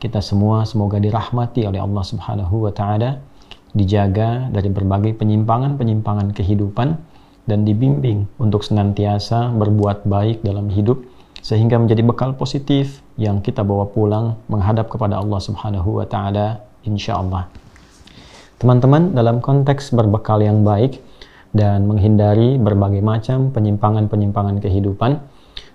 kita semua semoga dirahmati oleh Allah Subhanahu wa taala, dijaga dari berbagai penyimpangan-penyimpangan kehidupan dan dibimbing untuk senantiasa berbuat baik dalam hidup sehingga menjadi bekal positif yang kita bawa pulang menghadap kepada Allah Subhanahu wa taala insyaallah. Teman-teman, dalam konteks berbekal yang baik dan menghindari berbagai macam penyimpangan-penyimpangan kehidupan,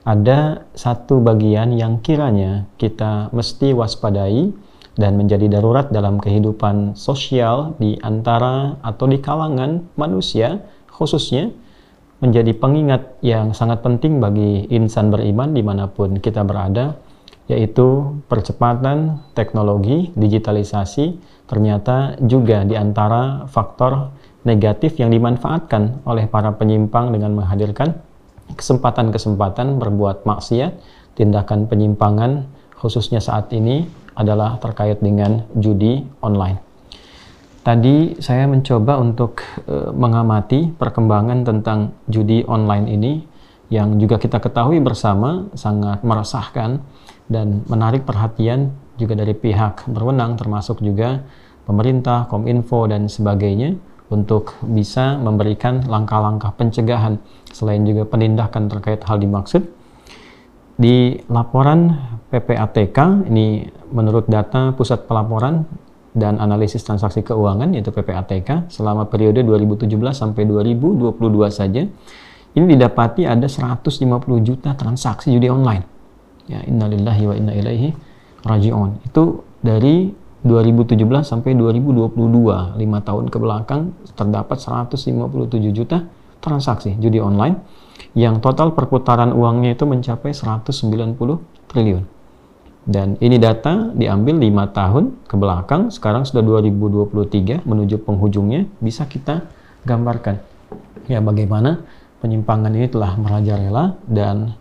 ada satu bagian yang kiranya kita mesti waspadai dan menjadi darurat dalam kehidupan sosial di antara atau di kalangan manusia khususnya menjadi pengingat yang sangat penting bagi insan beriman dimanapun kita berada yaitu percepatan teknologi, digitalisasi, ternyata juga di antara faktor negatif yang dimanfaatkan oleh para penyimpang dengan menghadirkan kesempatan-kesempatan berbuat maksiat, tindakan penyimpangan khususnya saat ini adalah terkait dengan judi online. Tadi saya mencoba untuk eh, mengamati perkembangan tentang judi online ini yang juga kita ketahui bersama sangat meresahkan dan menarik perhatian juga dari pihak berwenang termasuk juga pemerintah, Kominfo dan sebagainya untuk bisa memberikan langkah-langkah pencegahan selain juga penindakan terkait hal dimaksud. Di laporan PPATK ini menurut data Pusat Pelaporan dan Analisis Transaksi Keuangan yaitu PPATK selama periode 2017 sampai 2022 saja ini didapati ada 150 juta transaksi judi online. Ya innalillahi wa inna ilaihi rajiun. Itu dari 2017 sampai 2022, 5 tahun ke belakang terdapat 157 juta transaksi judi online yang total perputaran uangnya itu mencapai 190 triliun. Dan ini data diambil 5 tahun ke belakang, sekarang sudah 2023 menuju penghujungnya bisa kita gambarkan. Ya bagaimana penyimpangan ini telah merajalela dan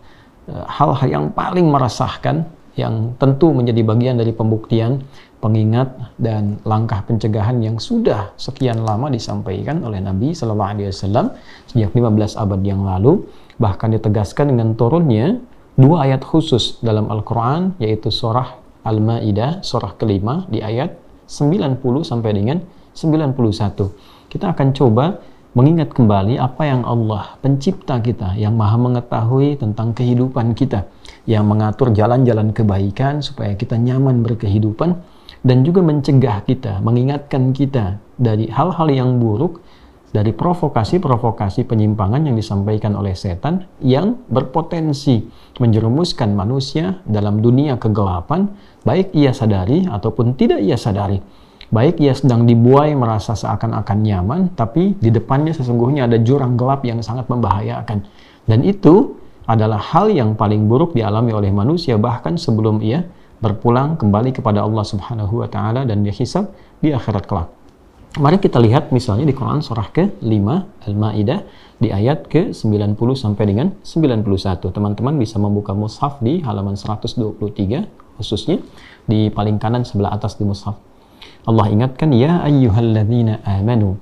hal eh, hal-hal yang paling meresahkan yang tentu menjadi bagian dari pembuktian pengingat dan langkah pencegahan yang sudah sekian lama disampaikan oleh Nabi Shallallahu Alaihi Wasallam sejak 15 abad yang lalu bahkan ditegaskan dengan turunnya dua ayat khusus dalam Al-Quran yaitu surah Al-Ma'idah surah kelima di ayat 90 sampai dengan 91 kita akan coba mengingat kembali apa yang Allah pencipta kita yang maha mengetahui tentang kehidupan kita yang mengatur jalan-jalan kebaikan supaya kita nyaman berkehidupan dan juga mencegah kita, mengingatkan kita dari hal-hal yang buruk, dari provokasi-provokasi penyimpangan yang disampaikan oleh setan yang berpotensi menjerumuskan manusia dalam dunia kegelapan, baik ia sadari ataupun tidak ia sadari. Baik ia sedang dibuai merasa seakan-akan nyaman, tapi di depannya sesungguhnya ada jurang gelap yang sangat membahayakan. Dan itu adalah hal yang paling buruk dialami oleh manusia bahkan sebelum ia berpulang kembali kepada Allah Subhanahu wa taala dan dihisab di akhirat kelak. Mari kita lihat misalnya di Quran surah ke-5 Al-Maidah di ayat ke-90 sampai dengan 91. Teman-teman bisa membuka mushaf di halaman 123 khususnya di paling kanan sebelah atas di mushaf. Allah ingatkan ya ayyuhalladzina amanu.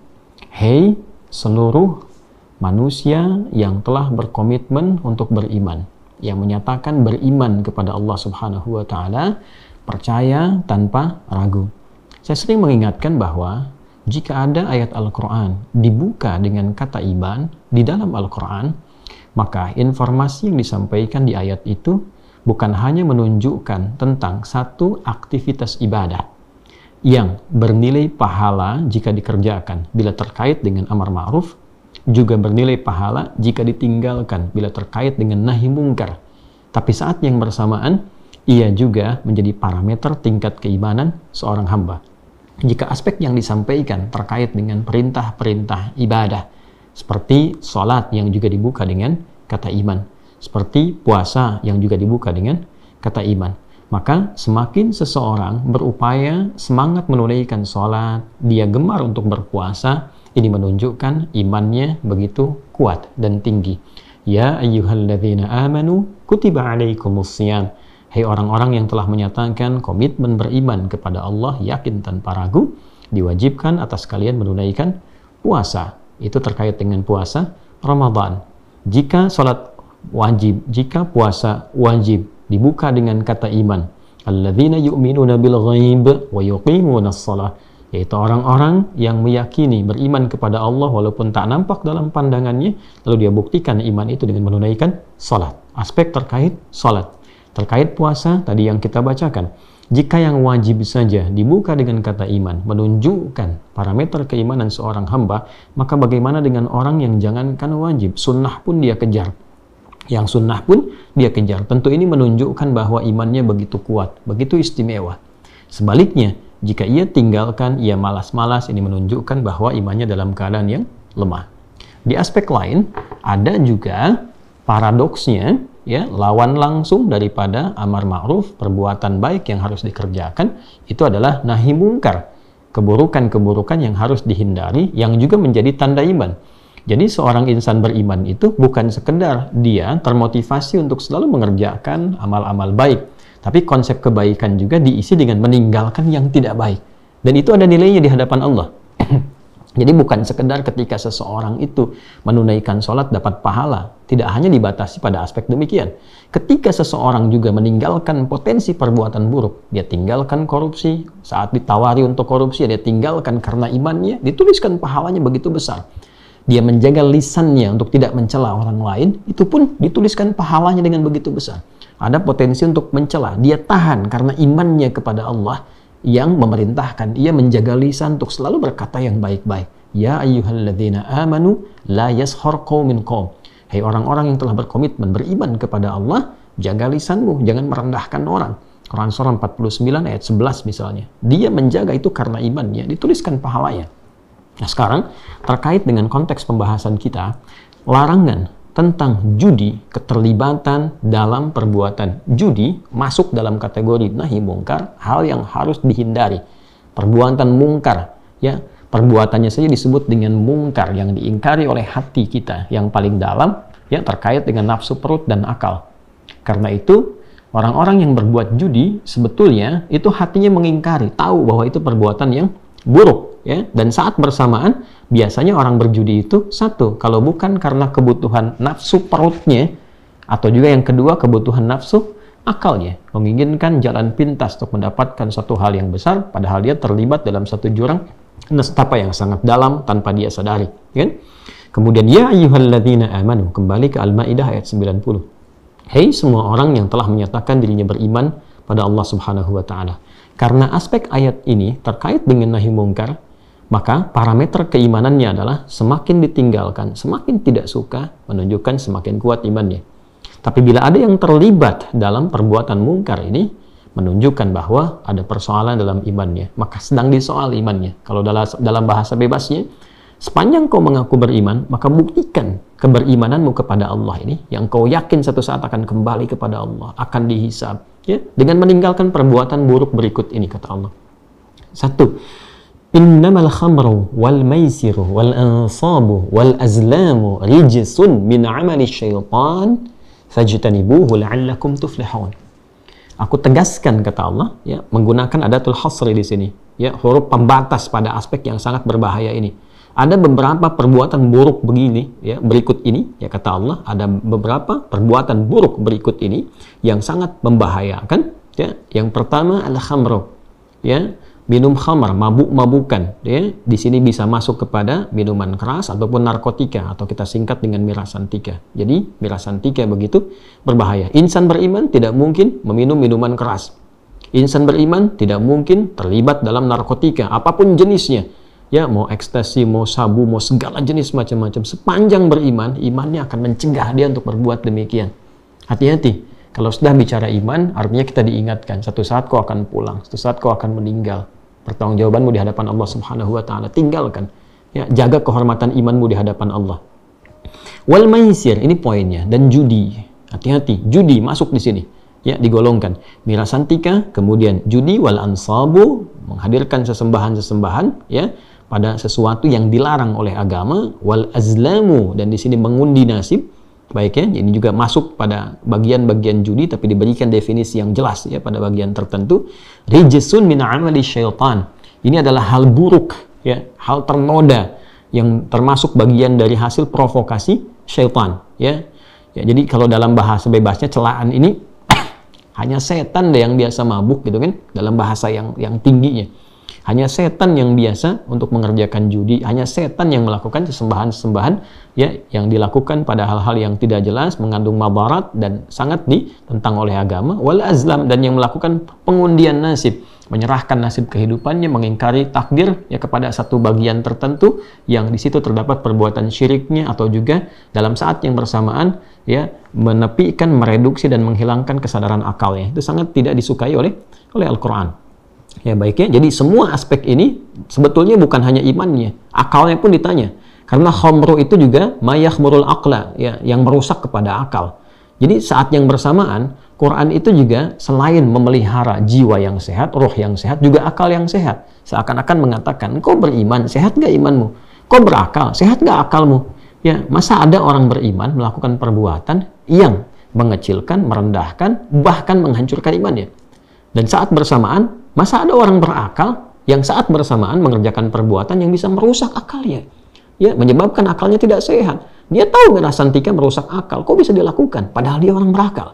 Hei seluruh manusia yang telah berkomitmen untuk beriman yang menyatakan beriman kepada Allah Subhanahu wa taala, percaya tanpa ragu. Saya sering mengingatkan bahwa jika ada ayat Al-Qur'an dibuka dengan kata iman di dalam Al-Qur'an, maka informasi yang disampaikan di ayat itu bukan hanya menunjukkan tentang satu aktivitas ibadah yang bernilai pahala jika dikerjakan bila terkait dengan amar ma'ruf juga bernilai pahala jika ditinggalkan bila terkait dengan nahi mungkar. Tapi saat yang bersamaan, ia juga menjadi parameter tingkat keimanan seorang hamba. Jika aspek yang disampaikan terkait dengan perintah-perintah ibadah, seperti sholat yang juga dibuka dengan kata iman, seperti puasa yang juga dibuka dengan kata iman, maka semakin seseorang berupaya semangat menunaikan sholat, dia gemar untuk berpuasa, ini menunjukkan imannya begitu kuat dan tinggi. Ya ayyuhalladzina amanu kutiba alaikumus siyam. Hai hey, orang-orang yang telah menyatakan komitmen beriman kepada Allah yakin tanpa ragu, diwajibkan atas kalian menunaikan puasa. Itu terkait dengan puasa Ramadan. Jika sholat wajib, jika puasa wajib dibuka dengan kata iman, alladzina yu'minuna bil ghaib wa yuqimuna shalah yaitu orang-orang yang meyakini beriman kepada Allah walaupun tak nampak dalam pandangannya lalu dia buktikan iman itu dengan menunaikan salat aspek terkait salat terkait puasa tadi yang kita bacakan jika yang wajib saja dibuka dengan kata iman menunjukkan parameter keimanan seorang hamba maka bagaimana dengan orang yang jangankan wajib sunnah pun dia kejar yang sunnah pun dia kejar tentu ini menunjukkan bahwa imannya begitu kuat begitu istimewa sebaliknya jika ia tinggalkan, ia malas-malas, ini menunjukkan bahwa imannya dalam keadaan yang lemah. Di aspek lain, ada juga paradoksnya, ya, lawan langsung daripada amar ma'ruf, perbuatan baik yang harus dikerjakan, itu adalah nahi mungkar, keburukan-keburukan yang harus dihindari, yang juga menjadi tanda iman. Jadi seorang insan beriman itu bukan sekedar dia termotivasi untuk selalu mengerjakan amal-amal baik, tapi konsep kebaikan juga diisi dengan meninggalkan yang tidak baik. Dan itu ada nilainya di hadapan Allah. Jadi bukan sekedar ketika seseorang itu menunaikan sholat dapat pahala. Tidak hanya dibatasi pada aspek demikian. Ketika seseorang juga meninggalkan potensi perbuatan buruk, dia tinggalkan korupsi, saat ditawari untuk korupsi dia tinggalkan karena imannya, dituliskan pahalanya begitu besar. Dia menjaga lisannya untuk tidak mencela orang lain, itu pun dituliskan pahalanya dengan begitu besar ada potensi untuk mencela. Dia tahan karena imannya kepada Allah yang memerintahkan ia menjaga lisan untuk selalu berkata yang baik-baik. Ya ayyuhalladzina amanu la yashhar qaumin qaum. Hei orang-orang yang telah berkomitmen beriman kepada Allah, jaga lisanmu, jangan merendahkan orang. Quran surah 49 ayat 11 misalnya. Dia menjaga itu karena imannya, dituliskan pahalanya. Nah sekarang terkait dengan konteks pembahasan kita, larangan tentang judi, keterlibatan dalam perbuatan judi masuk dalam kategori nahi mungkar, hal yang harus dihindari. Perbuatan mungkar, ya, perbuatannya saja disebut dengan mungkar yang diingkari oleh hati kita yang paling dalam, ya, terkait dengan nafsu perut dan akal. Karena itu, orang-orang yang berbuat judi sebetulnya itu hatinya mengingkari, tahu bahwa itu perbuatan yang buruk, ya dan saat bersamaan biasanya orang berjudi itu satu kalau bukan karena kebutuhan nafsu perutnya atau juga yang kedua kebutuhan nafsu akalnya menginginkan jalan pintas untuk mendapatkan satu hal yang besar padahal dia terlibat dalam satu jurang nestapa yang sangat dalam tanpa dia sadari ya kan kemudian ya ayyuhalladzina amanu kembali ke al-maidah ayat 90 hei semua orang yang telah menyatakan dirinya beriman pada Allah Subhanahu wa taala karena aspek ayat ini terkait dengan nahi mungkar maka parameter keimanannya adalah semakin ditinggalkan, semakin tidak suka, menunjukkan semakin kuat imannya. Tapi bila ada yang terlibat dalam perbuatan mungkar ini, menunjukkan bahwa ada persoalan dalam imannya. Maka sedang disoal imannya. Kalau dalam bahasa bebasnya, sepanjang kau mengaku beriman, maka buktikan keberimananmu kepada Allah ini, yang kau yakin satu saat akan kembali kepada Allah, akan dihisab. Ya? Dengan meninggalkan perbuatan buruk berikut ini, kata Allah. Satu, Innamal khamru wal maisiru wal ansabu wal azlamu rijsun min amali syaitan fajtanibuhu la'allakum tuflihun. Aku tegaskan kata Allah ya menggunakan adatul hasri di sini ya huruf pembatas pada aspek yang sangat berbahaya ini. Ada beberapa perbuatan buruk begini ya berikut ini ya kata Allah ada beberapa perbuatan buruk berikut ini yang sangat membahayakan ya. Yang pertama al khamru ya minum khamar, mabuk-mabukan. Ya. Di sini bisa masuk kepada minuman keras ataupun narkotika atau kita singkat dengan mirasan tiga. Jadi mirasan tiga begitu berbahaya. Insan beriman tidak mungkin meminum minuman keras. Insan beriman tidak mungkin terlibat dalam narkotika apapun jenisnya. Ya, mau ekstasi, mau sabu, mau segala jenis macam-macam. Sepanjang beriman, imannya akan mencegah dia untuk berbuat demikian. Hati-hati kalau sudah bicara iman, artinya kita diingatkan, satu saat kau akan pulang, satu saat kau akan meninggal. Pertanggungjawabanmu di hadapan Allah Subhanahu wa taala tinggalkan. Ya, jaga kehormatan imanmu di hadapan Allah. Wal maisir, ini poinnya dan judi. Hati-hati, judi masuk di sini. Ya, digolongkan. Mirasantika, kemudian judi wal ansabu menghadirkan sesembahan-sesembahan ya pada sesuatu yang dilarang oleh agama wal azlamu dan di sini mengundi nasib baik ya. Ini juga masuk pada bagian-bagian judi tapi diberikan definisi yang jelas ya pada bagian tertentu. Rijisun min amali syaitan. Ini adalah hal buruk ya, hal ternoda yang termasuk bagian dari hasil provokasi syaitan ya. Ya, jadi kalau dalam bahasa bebasnya celaan ini hanya setan deh yang biasa mabuk gitu kan dalam bahasa yang yang tingginya. Hanya setan yang biasa untuk mengerjakan judi, hanya setan yang melakukan sesembahan-sesembahan ya yang dilakukan pada hal-hal yang tidak jelas, mengandung mabarat dan sangat ditentang oleh agama, wal azlam dan yang melakukan pengundian nasib menyerahkan nasib kehidupannya, mengingkari takdir ya kepada satu bagian tertentu yang di situ terdapat perbuatan syiriknya atau juga dalam saat yang bersamaan ya menepikan, mereduksi dan menghilangkan kesadaran akalnya. Itu sangat tidak disukai oleh oleh Al-Qur'an. Ya baiknya, jadi semua aspek ini sebetulnya bukan hanya imannya, akalnya pun ditanya. Karena khomru itu juga murul akla, ya, yang merusak kepada akal. Jadi saat yang bersamaan, Quran itu juga selain memelihara jiwa yang sehat, roh yang sehat, juga akal yang sehat. Seakan-akan mengatakan, kau beriman, sehat gak imanmu? Kau berakal, sehat gak akalmu? Ya, masa ada orang beriman melakukan perbuatan yang mengecilkan, merendahkan, bahkan menghancurkan imannya. Dan saat bersamaan, Masa ada orang berakal yang saat bersamaan mengerjakan perbuatan yang bisa merusak akalnya? Ya, menyebabkan akalnya tidak sehat. Dia tahu santika merusak akal. Kok bisa dilakukan? Padahal dia orang berakal.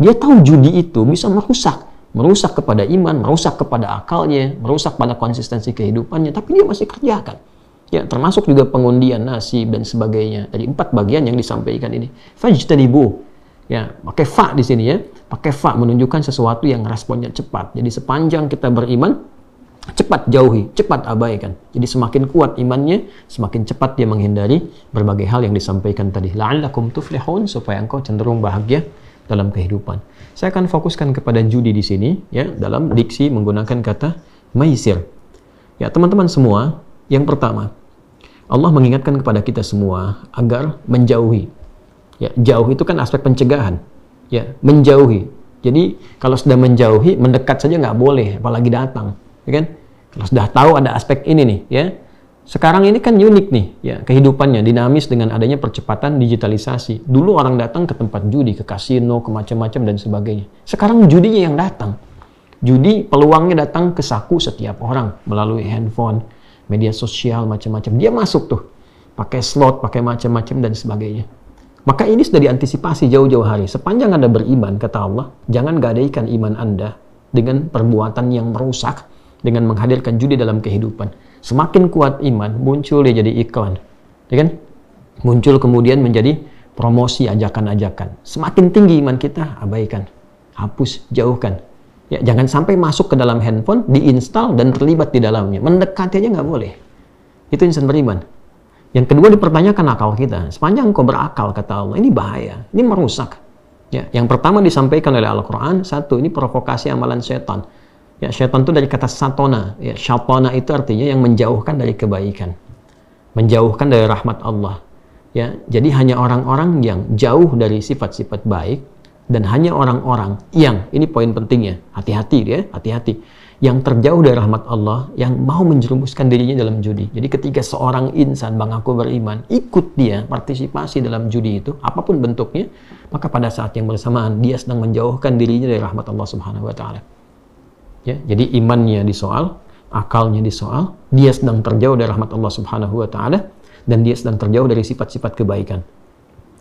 Dia tahu judi itu bisa merusak. Merusak kepada iman, merusak kepada akalnya, merusak pada konsistensi kehidupannya. Tapi dia masih kerjakan. Ya, termasuk juga pengundian nasib dan sebagainya. Dari empat bagian yang disampaikan ini. Fajtadibu, Ya, pakai fa di sini ya. Pakai fa menunjukkan sesuatu yang responnya cepat. Jadi sepanjang kita beriman, cepat jauhi, cepat abaikan. Jadi semakin kuat imannya, semakin cepat dia menghindari berbagai hal yang disampaikan tadi. La'allakum tuflihun supaya engkau cenderung bahagia dalam kehidupan. Saya akan fokuskan kepada judi di sini ya dalam diksi menggunakan kata maisir. Ya, teman-teman semua, yang pertama, Allah mengingatkan kepada kita semua agar menjauhi Ya, jauh itu kan aspek pencegahan. Ya, menjauhi. Jadi kalau sudah menjauhi, mendekat saja nggak boleh, apalagi datang, ya kan? Kalau sudah tahu ada aspek ini nih, ya. Sekarang ini kan unik nih, ya kehidupannya dinamis dengan adanya percepatan digitalisasi. Dulu orang datang ke tempat judi, ke kasino, ke macam-macam dan sebagainya. Sekarang judinya yang datang. Judi peluangnya datang ke saku setiap orang melalui handphone, media sosial macam-macam. Dia masuk tuh, pakai slot, pakai macam-macam dan sebagainya. Maka ini sudah diantisipasi jauh-jauh hari. Sepanjang Anda beriman, kata Allah, jangan gadaikan iman Anda dengan perbuatan yang merusak, dengan menghadirkan judi dalam kehidupan. Semakin kuat iman, muncul dia jadi iklan. Ya kan? Muncul kemudian menjadi promosi ajakan-ajakan. Semakin tinggi iman kita, abaikan, hapus, jauhkan. Ya, jangan sampai masuk ke dalam handphone, diinstal dan terlibat di dalamnya. Mendekati aja nggak boleh. Itu insan beriman. Yang kedua dipertanyakan akal kita. Sepanjang kau berakal kata Allah, ini bahaya, ini merusak. Ya, yang pertama disampaikan oleh Al-Qur'an, satu ini provokasi amalan setan. Ya, setan itu dari kata satona. Ya, satona itu artinya yang menjauhkan dari kebaikan. Menjauhkan dari rahmat Allah. Ya, jadi hanya orang-orang yang jauh dari sifat-sifat baik dan hanya orang-orang yang ini poin pentingnya. Hati-hati ya, hati-hati yang terjauh dari rahmat Allah yang mau menjerumuskan dirinya dalam judi. Jadi ketika seorang insan mengaku beriman, ikut dia partisipasi dalam judi itu apapun bentuknya, maka pada saat yang bersamaan dia sedang menjauhkan dirinya dari rahmat Allah Subhanahu wa taala. Ya, jadi imannya disoal, akalnya disoal, dia sedang terjauh dari rahmat Allah Subhanahu wa taala dan dia sedang terjauh dari sifat-sifat kebaikan.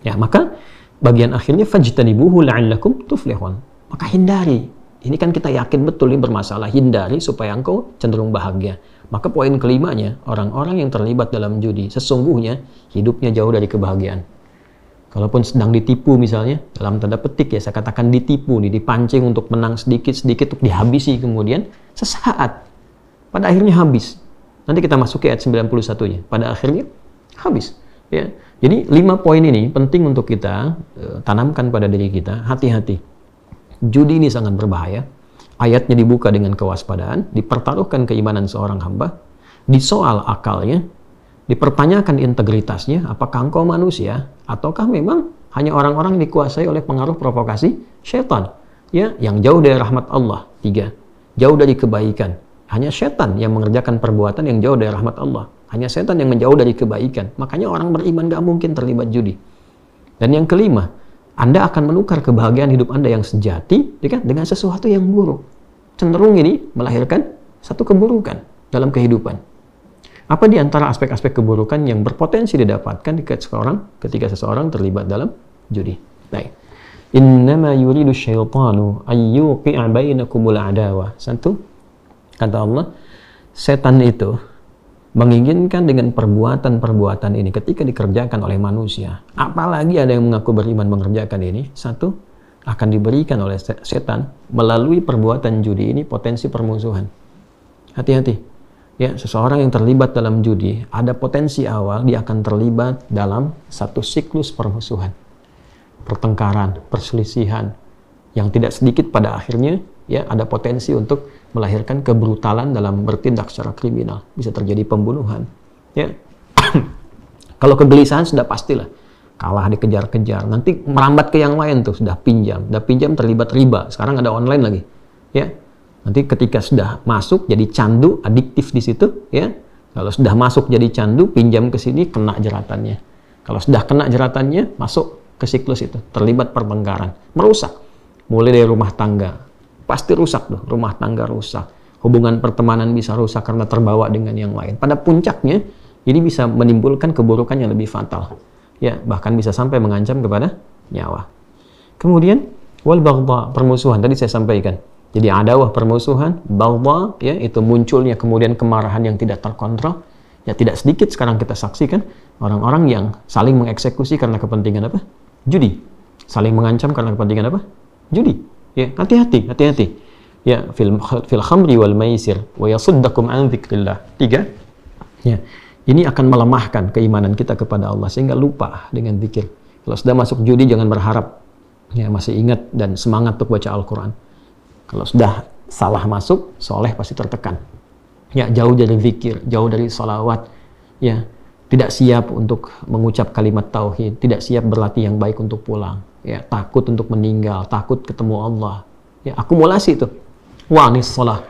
Ya, maka bagian akhirnya fajitanibuhu la'allakum tuflihun. Maka hindari ini kan kita yakin betul ini bermasalah, hindari supaya engkau cenderung bahagia. Maka poin kelimanya, orang-orang yang terlibat dalam judi sesungguhnya hidupnya jauh dari kebahagiaan. Kalaupun sedang ditipu misalnya, dalam tanda petik ya saya katakan ditipu nih, dipancing untuk menang sedikit-sedikit untuk dihabisi kemudian sesaat. Pada akhirnya habis. Nanti kita masuk ke ayat 91-nya. Pada akhirnya habis. Ya. Jadi lima poin ini penting untuk kita e, tanamkan pada diri kita, hati-hati Judi ini sangat berbahaya. Ayatnya dibuka dengan kewaspadaan, dipertaruhkan keimanan seorang hamba, disoal akalnya, dipertanyakan integritasnya, apakah engkau manusia ataukah memang hanya orang-orang dikuasai oleh pengaruh provokasi setan, ya, yang jauh dari rahmat Allah. Tiga, jauh dari kebaikan. Hanya setan yang mengerjakan perbuatan yang jauh dari rahmat Allah. Hanya setan yang menjauh dari kebaikan. Makanya orang beriman gak mungkin terlibat judi. Dan yang kelima, anda akan menukar kebahagiaan hidup Anda yang sejati ya kan? dengan sesuatu yang buruk. Cenderung ini melahirkan satu keburukan dalam kehidupan. Apa di antara aspek-aspek keburukan yang berpotensi didapatkan ketika seseorang ketika seseorang terlibat dalam judi? Baik. Innama yuridu syaitanu ayyuqi'a bainakumul adawa. Satu, kata Allah, setan itu menginginkan dengan perbuatan-perbuatan ini ketika dikerjakan oleh manusia apalagi ada yang mengaku beriman mengerjakan ini satu akan diberikan oleh setan melalui perbuatan judi ini potensi permusuhan hati-hati ya seseorang yang terlibat dalam judi ada potensi awal dia akan terlibat dalam satu siklus permusuhan pertengkaran perselisihan yang tidak sedikit pada akhirnya ya ada potensi untuk melahirkan kebrutalan dalam bertindak secara kriminal bisa terjadi pembunuhan ya kalau kegelisahan sudah pastilah kalah dikejar-kejar nanti merambat ke yang lain tuh sudah pinjam sudah pinjam terlibat riba sekarang ada online lagi ya nanti ketika sudah masuk jadi candu adiktif di situ ya kalau sudah masuk jadi candu pinjam ke sini kena jeratannya kalau sudah kena jeratannya masuk ke siklus itu terlibat perbengkaran merusak mulai dari rumah tangga pasti rusak tuh, rumah tangga rusak, hubungan pertemanan bisa rusak karena terbawa dengan yang lain. Pada puncaknya, ini bisa menimbulkan keburukan yang lebih fatal. Ya, bahkan bisa sampai mengancam kepada nyawa. Kemudian wal baghdha, permusuhan tadi saya sampaikan. Jadi ada adawah permusuhan, baghdha ya itu munculnya kemudian kemarahan yang tidak terkontrol. Ya tidak sedikit sekarang kita saksikan orang-orang yang saling mengeksekusi karena kepentingan apa? Judi. Saling mengancam karena kepentingan apa? Judi. Ya, hati-hati, hati-hati. Ya, fil fil khamri wal maisir wa yasuddakum an dzikrillah. Tiga. Ya. Ini akan melemahkan keimanan kita kepada Allah sehingga lupa dengan zikir. Kalau sudah masuk judi jangan berharap ya masih ingat dan semangat untuk baca Al-Qur'an. Kalau sudah salah masuk, soleh pasti tertekan. Ya, jauh dari zikir, jauh dari salawat, ya tidak siap untuk mengucap kalimat tauhid, tidak siap berlatih yang baik untuk pulang, ya, takut untuk meninggal, takut ketemu Allah. Ya, akumulasi itu. wah ini sholat.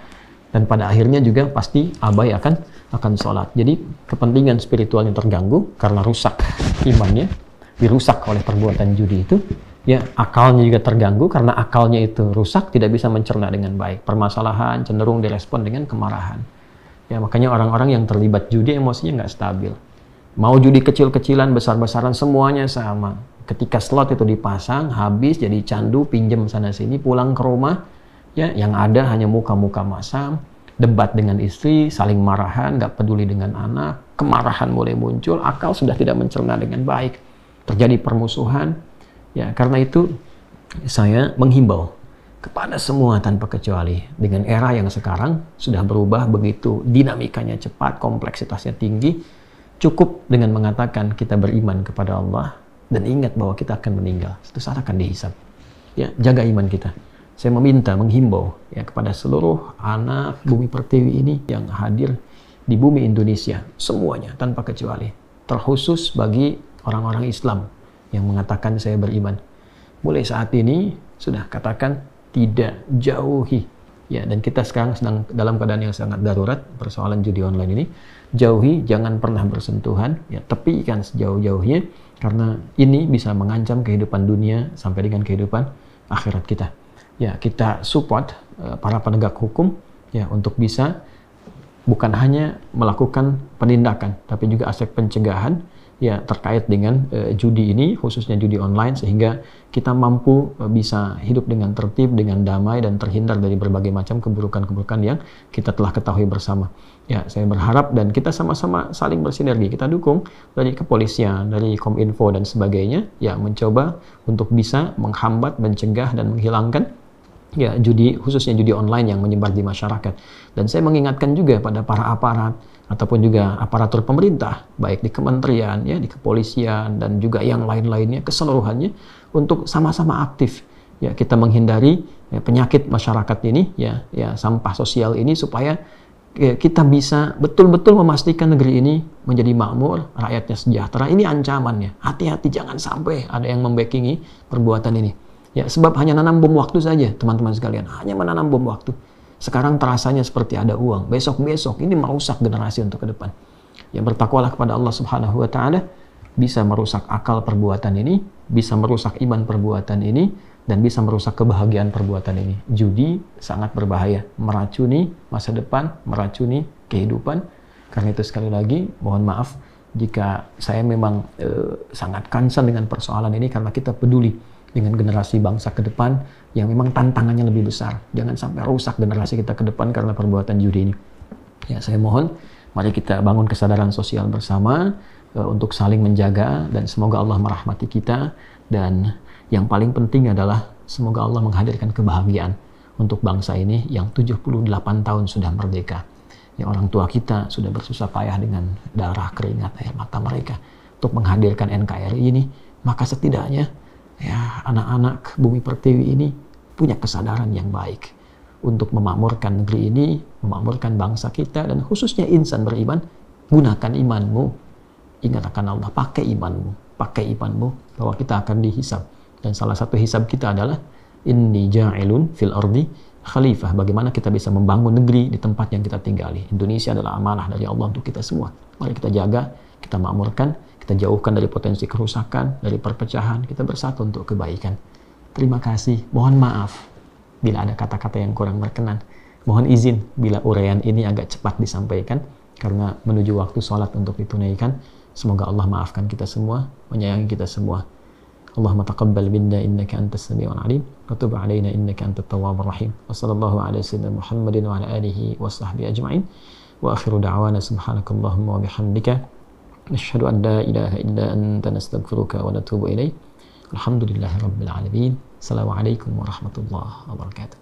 Dan pada akhirnya juga pasti abai akan akan sholat. Jadi kepentingan spiritualnya terganggu karena rusak imannya, dirusak oleh perbuatan judi itu. Ya, akalnya juga terganggu karena akalnya itu rusak, tidak bisa mencerna dengan baik. Permasalahan cenderung direspon dengan kemarahan. Ya, makanya orang-orang yang terlibat judi emosinya nggak stabil. Mau judi kecil-kecilan, besar-besaran, semuanya sama. Ketika slot itu dipasang, habis jadi candu, pinjam sana-sini, pulang ke rumah, ya yang ada hanya muka-muka masam, debat dengan istri, saling marahan, nggak peduli dengan anak, kemarahan mulai muncul, akal sudah tidak mencerna dengan baik, terjadi permusuhan. Ya, karena itu saya menghimbau kepada semua tanpa kecuali dengan era yang sekarang sudah berubah begitu dinamikanya cepat kompleksitasnya tinggi Cukup dengan mengatakan kita beriman kepada Allah dan ingat bahwa kita akan meninggal. itu saat akan dihisap. Ya, jaga iman kita. Saya meminta, menghimbau ya kepada seluruh anak bumi pertiwi ini yang hadir di bumi Indonesia, semuanya tanpa kecuali, terkhusus bagi orang-orang Islam yang mengatakan saya beriman. Mulai saat ini sudah katakan tidak jauhi Ya, dan kita sekarang sedang dalam keadaan yang sangat darurat persoalan judi online ini. Jauhi, jangan pernah bersentuhan, ya kan sejauh-jauhnya karena ini bisa mengancam kehidupan dunia sampai dengan kehidupan akhirat kita. Ya, kita support uh, para penegak hukum ya untuk bisa bukan hanya melakukan penindakan tapi juga aspek pencegahan ya terkait dengan uh, judi ini khususnya judi online sehingga kita mampu uh, bisa hidup dengan tertib dengan damai dan terhindar dari berbagai macam keburukan-keburukan yang kita telah ketahui bersama. Ya, saya berharap dan kita sama-sama saling bersinergi. Kita dukung dari kepolisian, dari Kominfo dan sebagainya ya mencoba untuk bisa menghambat, mencegah dan menghilangkan ya judi khususnya judi online yang menyebar di masyarakat. Dan saya mengingatkan juga pada para aparat ataupun juga aparatur pemerintah baik di kementerian ya di kepolisian dan juga yang lain-lainnya keseluruhannya untuk sama-sama aktif ya kita menghindari ya, penyakit masyarakat ini ya ya sampah sosial ini supaya ya, kita bisa betul-betul memastikan negeri ini menjadi makmur rakyatnya sejahtera ini ancamannya hati-hati jangan sampai ada yang membackingi perbuatan ini Ya, sebab hanya nanam bom waktu saja, teman-teman sekalian. Hanya menanam bom waktu. Sekarang terasanya seperti ada uang. Besok-besok ini merusak generasi untuk ke depan. Yang bertakwalah kepada Allah Subhanahu wa taala bisa merusak akal perbuatan ini, bisa merusak iman perbuatan ini, dan bisa merusak kebahagiaan perbuatan ini. Judi sangat berbahaya, meracuni masa depan, meracuni kehidupan. Karena itu sekali lagi mohon maaf jika saya memang e, sangat concern dengan persoalan ini karena kita peduli dengan generasi bangsa ke depan yang memang tantangannya lebih besar. Jangan sampai rusak generasi kita ke depan karena perbuatan judi ini. Ya, saya mohon mari kita bangun kesadaran sosial bersama e, untuk saling menjaga dan semoga Allah merahmati kita dan yang paling penting adalah semoga Allah menghadirkan kebahagiaan untuk bangsa ini yang 78 tahun sudah merdeka. Ya, orang tua kita sudah bersusah payah dengan darah, keringat, air mata mereka untuk menghadirkan NKRI ini, maka setidaknya ya anak-anak bumi pertiwi ini punya kesadaran yang baik untuk memakmurkan negeri ini, memakmurkan bangsa kita dan khususnya insan beriman, gunakan imanmu. Ingat akan Allah, pakai imanmu, pakai imanmu bahwa kita akan dihisab. Dan salah satu hisab kita adalah inni ja'ilun fil ardi khalifah. Bagaimana kita bisa membangun negeri di tempat yang kita tinggali. Indonesia adalah amanah dari Allah untuk kita semua. Mari kita jaga, kita makmurkan kita jauhkan dari potensi kerusakan, dari perpecahan. Kita bersatu untuk kebaikan. Terima kasih. Mohon maaf bila ada kata-kata yang kurang berkenan. Mohon izin bila uraian ini agak cepat disampaikan karena menuju waktu sholat untuk ditunaikan. Semoga Allah maafkan kita semua, menyayangi kita semua. Allahumma taqabbal minna innaka antas samiul alim wa tub alaina innaka antat tawwabur rahim. Wa sallallahu ala sayyidina Muhammadin wa ala alihi wa sahbihi ajma'in. Wa akhiru da'wana subhanakallahumma wa bihamdika نشهد أن لا إله إلا أنت نستغفرك ونتوب إليك الحمد لله رب العالمين السلام عليكم ورحمة الله وبركاته